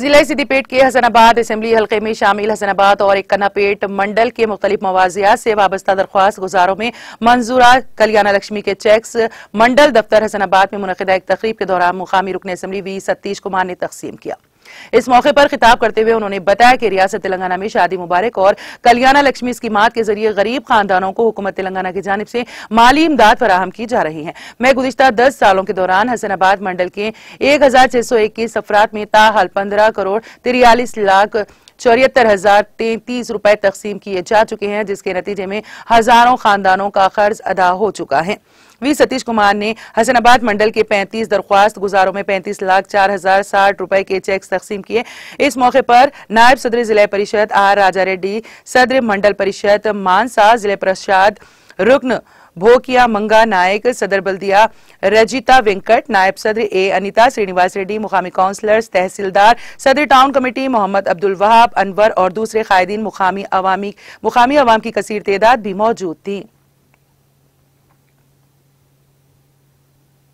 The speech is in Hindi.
जिला सिद्दीपेट के हसनाबाद असम्बली हल्के में शामिल हसनाबाद और एक कन्नापेट मंडल के मुख्तलिफ मवाजियात से वाबस्ता दरख्वास्त गुजारों में मंजूरा कल्याणा लक्ष्मी के चेक्स मंडल दफ्तर हसनाबाद में मुनदा एक तकरीब के दौरान मुकामी रुकन असम्बली वी सतीश कुमार ने तकसीम किया इस मौके पर खिताब करते हुए उन्होंने बताया कि रियासत तेलंगाना में शादी मुबारक और कल्याणा लक्ष्मी स्कीमात के जरिए गरीब खानदानों को हुकूमत तेलंगाना की जानब से माली इमदाद फराहम की जा रही है मैं गुजशत दस सालों के दौरान हसनाबाद मंडल के एक हजार छह सौ इक्कीस अफराद में ताहाल पंद्रह करोड़ तिरयालीस लाख चौहत्तर हजार तैतीस रुपए तकसीम किए जा चुके हैं जिसके नतीजे में हजारों खानदानों का कर्ज अदा हो चुका है वी सतीश कुमार ने हसनाबाद मंडल के 35 दरख्वास्त गुजारों में 35 लाख चार हजार साठ रुपए के चेक तकसीम किए इस मौके पर नायब सदर जिला परिषद आर राजा रेड्डी सदर मंडल परिषद मानसा जिला प्रसाद रुकन भोकिया मंगा नायक सदर बल्दिया रजिता वेंकट नायब सदर ए अनिता श्रीनिवास रेड्डी मुकामी काउंसलर्स तहसीलदार सदर टाउन कमेटी मोहम्मद अब्दुल वहाब अनवर और दूसरे कायदीन मुकामी अवामी मुकामी अवाम की कसीर तदाद भी मौजूद थी